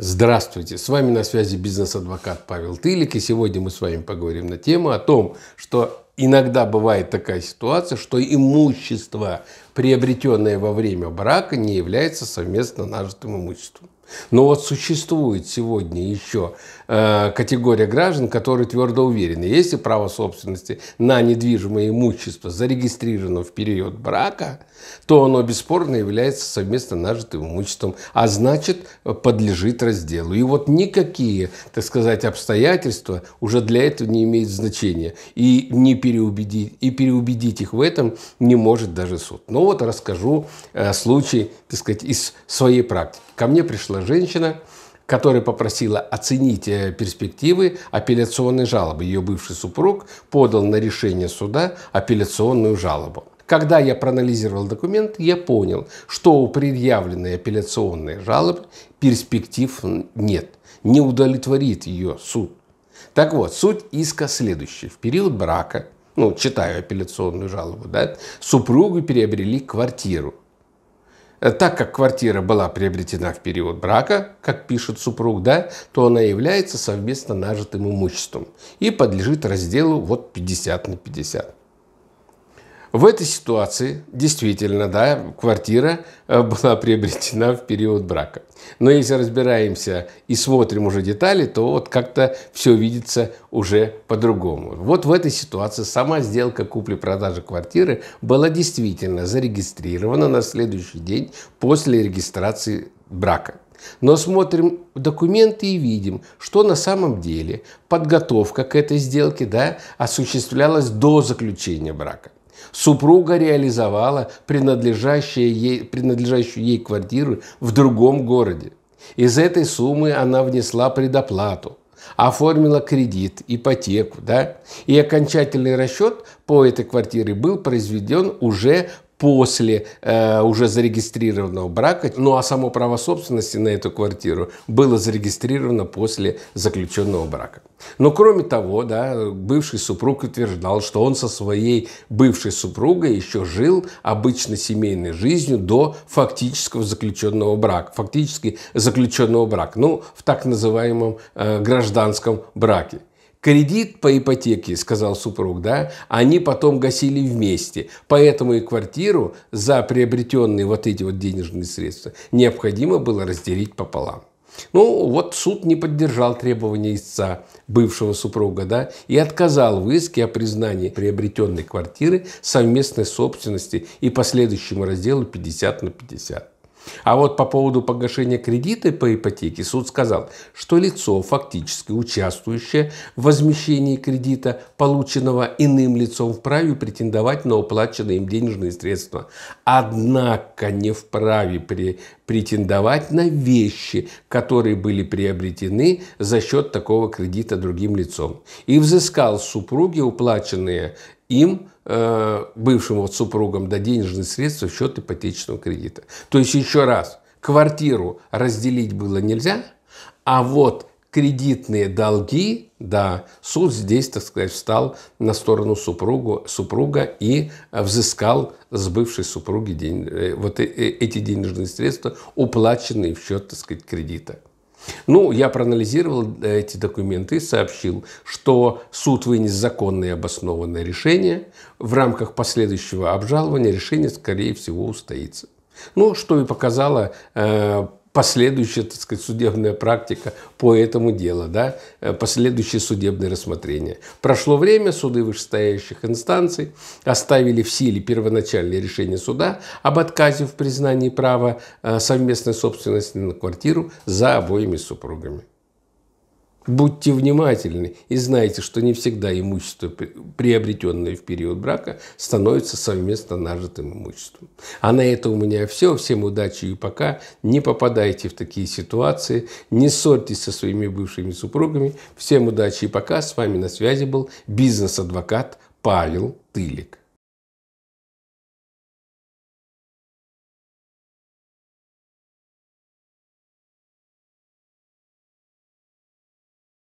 Здравствуйте, с вами на связи бизнес-адвокат Павел Тылик, и сегодня мы с вами поговорим на тему о том, что иногда бывает такая ситуация, что имущество, приобретенное во время брака, не является совместно нажитым имуществом. Но вот существует сегодня еще э, категория граждан, которые твердо уверены, если право собственности на недвижимое имущество зарегистрировано в период брака, то оно бесспорно является совместно нажитым имуществом, а значит подлежит разделу. И вот никакие, так сказать, обстоятельства уже для этого не имеют значения. И не переубедить, и переубедить их в этом не может даже суд. Ну вот расскажу э, случай, так сказать, из своей практики. Ко мне пришла женщина, которая попросила оценить э, перспективы апелляционной жалобы. Ее бывший супруг подал на решение суда апелляционную жалобу. Когда я проанализировал документ, я понял, что у предъявленной апелляционной жалобы перспектив нет. Не удовлетворит ее суд. Так вот, суть иска следующая. В период брака ну, читаю апелляционную жалобу, да, супругу приобрели квартиру. Э, так как квартира была приобретена в период брака, как пишет супруг, да, то она является совместно нажитым имуществом и подлежит разделу вот 50 на 50. В этой ситуации, действительно, да, квартира э, была приобретена в период брака. Но если разбираемся и смотрим уже детали, то вот как-то все видится уже по-другому. Вот в этой ситуации сама сделка купли-продажи квартиры была действительно зарегистрирована на следующий день после регистрации брака. Но смотрим документы и видим, что на самом деле подготовка к этой сделке да, осуществлялась до заключения брака. Супруга реализовала принадлежащую ей, принадлежащую ей квартиру в другом городе. Из этой суммы она внесла предоплату, оформила кредит, ипотеку, да? И окончательный расчет по этой квартире был произведен уже после э, уже зарегистрированного брака. Ну а само право собственности на эту квартиру было зарегистрировано после заключенного брака. Но кроме того, да, бывший супруг утверждал, что он со своей бывшей супругой еще жил обычной семейной жизнью до фактического заключенного брака. Фактически заключенного брака. Ну, в так называемом э, гражданском браке. Кредит по ипотеке, сказал супруг, да, они потом гасили вместе. Поэтому и квартиру за приобретенные вот эти вот денежные средства необходимо было разделить пополам. Ну, вот суд не поддержал требования истца, бывшего супруга, да, и отказал в иске о признании приобретенной квартиры совместной собственности и последующему разделу 50 на 50. А вот по поводу погашения кредита по ипотеке суд сказал, что лицо, фактически участвующее в возмещении кредита, полученного иным лицом, вправе претендовать на уплаченные им денежные средства. Однако не вправе при претендовать на вещи, которые были приобретены за счет такого кредита другим лицом. И взыскал супруге уплаченные им, э, бывшим вот супругам, до денежных средств в счет ипотечного кредита. То есть, еще раз, квартиру разделить было нельзя, а вот кредитные долги, да, суд здесь, так сказать, встал на сторону супругу, супруга и взыскал с бывшей супруги день, э, вот э, эти денежные средства, уплаченные в счет, так сказать, кредита. Ну, я проанализировал э, эти документы и сообщил, что суд вынес законное и обоснованное решение. В рамках последующего обжалования решение, скорее всего, устоится. Ну, что и показало. э, последующая, так сказать, судебная практика по этому делу, да, э, последующие судебные рассмотрения. Прошло время, суды вышестоящих инстанций оставили в силе первоначальное решение суда об отказе в признании права э, совместной собственности на квартиру за обоими супругами. Будьте внимательны и знайте, что не всегда имущество, приобретенное в период брака, становится совместно нажитым имуществом. А на это у меня все. Всем удачи и пока. Не попадайте в такие ситуации. Не ссорьтесь со своими бывшими супругами. Всем удачи и пока. С вами на связи был бизнес-адвокат Павел Тылик.